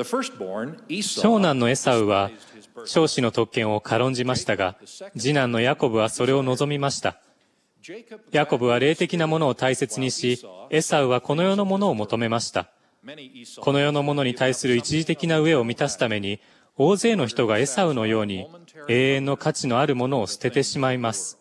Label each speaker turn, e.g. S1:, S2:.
S1: 長
S2: 男のエサウは長子の特権を軽んじましたが次男のヤコブはそれを望みましたヤコブは霊的なものを大切にしエサウはこの世のものを求めましたこの世のものに対する一時的な飢えを満たすために大勢の人がエサウのように永遠の価値のあるものを捨ててしまいます